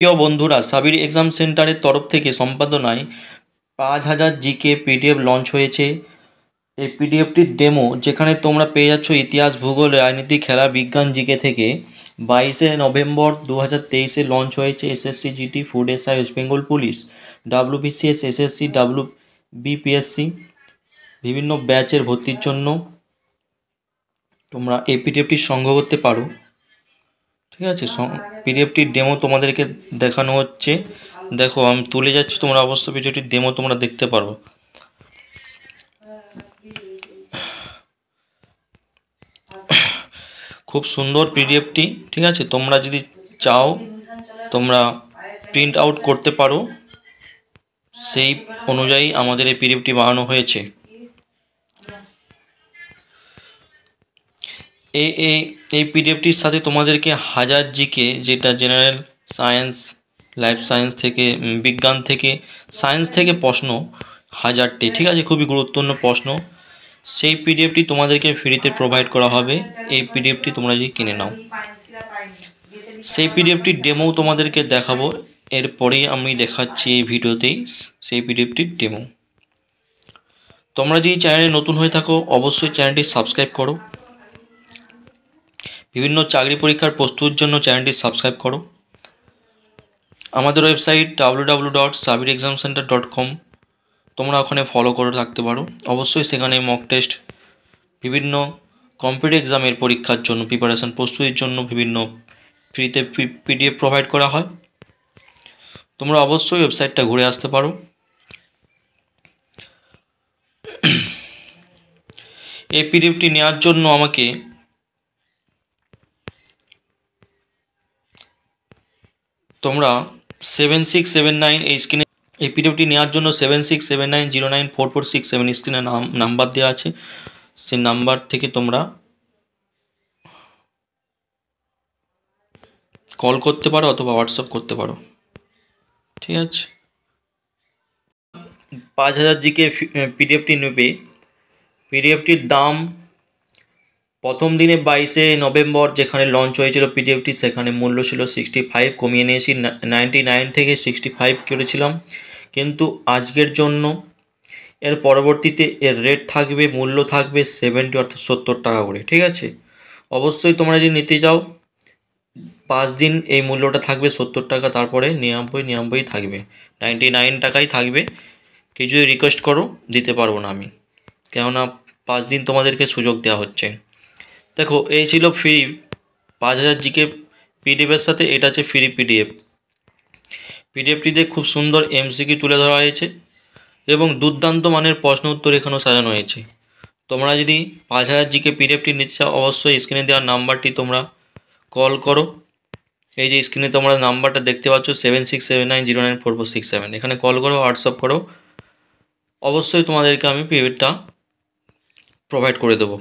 প্রিয় বন্ধুরা সাবির এক্সাম সেন্টারের তরফ থেকে সম্পাদনায় পাঁচ হাজার জিকে পিডিএফ লঞ্চ হয়েছে এই পিডিএফটির ডেমো যেখানে তোমরা পেয়ে যাচ্ছ ইতিহাস ভূগোল রাজনীতি খেলা বিজ্ঞান জিকে থেকে বাইশে নভেম্বর দু হাজার তেইশে লঞ্চ হয়েছে SSC GT food SI west Bengal police WBCS SSC W BPSC বিভিন্ন ব্যাচের ভর্তির জন্য তোমরা এই পিডিএফটি সংগ্রহ করতে পারো ঠিক আছে পিডিএফটির ডেমো তোমাদেরকে দেখানো হচ্ছে দেখো আমি তুলে যাচ্ছি তোমরা অবশ্য ভিডিওটির ডেমো তোমরা দেখতে পারো খুব সুন্দর পিডিএফটি ঠিক আছে তোমরা যদি চাও তোমরা প্রিন্ট আউট করতে পারো সেই অনুযায়ী আমাদের এই পিডিএফটি বানানো হয়েছে এই এই এই পিডিএফটির সাথে তোমাদেরকে হাজার জিকে যেটা জেনারেল সায়েন্স লাইফ সায়েন্স থেকে বিজ্ঞান থেকে সায়েন্স থেকে প্রশ্ন হাজারটি ঠিক আছে খুবই গুরুত্বপূর্ণ প্রশ্ন সেই পিডিএফটি তোমাদেরকে ফ্রিতে প্রোভাইড করা হবে এই পিডিএফটি তোমরা যদি কিনে নাও সেই পিডিএফটির ডেমো তোমাদেরকে দেখাবো এরপরেই আমি দেখাচ্ছি এই ভিডিওতেই সেই পিডিএফটির ডেমো তোমরা যদি চ্যানেলে নতুন হয়ে থাকো অবশ্যই চ্যানেলটি সাবস্ক্রাইব করো বিভিন্ন চাকরি পরীক্ষার প্রস্তুতির জন্য চ্যানেলটি সাবস্ক্রাইব করো আমাদের website W W dot Sabir exam centre dot com তোমরা ওখানে ফলো করে থাকতে পারো অবশ্যই সেখানে মক টেস্ট বিভিন্ন কম্পিউটার এক্সামের পরীক্ষার জন্য প্রিপারেশান প্রস্তুতির জন্য বিভিন্ন ফ্রিতে পিডিএফ প্রোভাইড করা হয় তোমরা অবশ্যই ওয়েবসাইটটা ঘুরে আসতে পারো এই পিডিএফটি নেওয়ার জন্য আমাকে তোমরা সেভেন সিক্স সেভেন নাইন এই স্ক্রিনে এই পিডিএফটি নেওয়ার জন্য seven six seven nine zero nine four four six seven স্ক্রিনে নাম নাম্বার দেওয়া আছে সে নাম্বার থেকে তোমরা কল করতে পারো অথবা হোয়াটসঅ্যাপ করতে পারো ঠিক আছে পাঁচ হাজার জিকে পিডিএফটি নেবে পিডিএফটির দাম প্রথম দিনে বাইশে নভেম্বর যেখানে লঞ্চ হয়েছিল পিডিএফটি সেখানে মূল্য ছিল সিক্সটি ফাইভ কমিয়ে নিয়েছি নাইনটি নাইন থেকে সিক্সটি ফাইভ করেছিলাম কিন্তু আজকের জন্য এর পরবর্তীতে এর রেট থাকবে মূল্য থাকবে সেভেন্টি অর্থাৎ সত্তর টাকা করে ঠিক আছে অবশ্যই তোমরা যদি নিতে যাও পাঁচ দিন এই মূল্যটা থাকবে সত্তর টাকা তারপরে নিরানব্বই নিরানব্বই থাকবে নাইনটি নাইন টাকাই থাকবে কিছু রিকোয়েস্ট করো দিতে পারবো না আমি কেননা পাঁচ দিন তোমাদেরকে সুযোগ দেওয়া হচ্ছে দেখো এই ছিল ফ্রি পাঁচ হাজার জিকে পিডিএফের সাথে এটা আছে ফ্রি পিডিএফ পিডিএফটিতে খুব সুন্দর এমসিকি তুলে ধরা হয়েছে এবং দুর্দান্ত মানের প্রশ্ন উত্তর এখানেও সাজানো হয়েছে তোমরা যদি পাঁচ হাজার জিকে পিডিএফটি নিতে চাও অবশ্যই স্ক্রিনে দেওয়া নাম্বারটি তোমরা কল করো এই যে স্ক্রিনে তোমরা নাম্বারটা দেখতে পাচ্ছ seven six seven nine zero nine four four six seven এখানে কল করো হোয়াটসঅ্যাপ করো অবশ্যই তোমাদেরকে আমি পিডিএফটা প্রোভাইড করে দেবো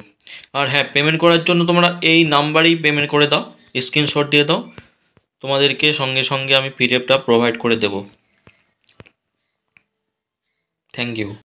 আর হ্যাঁ পেমেন্ট করার জন্য তোমরা এই নাম্বারেই পেমেন্ট করে দাও স্ক্রিনশট দিয়ে দাও তোমাদেরকে সঙ্গে সঙ্গে আমি পিডিএফটা প্রোভাইড করে দেব থ্যাংক ইউ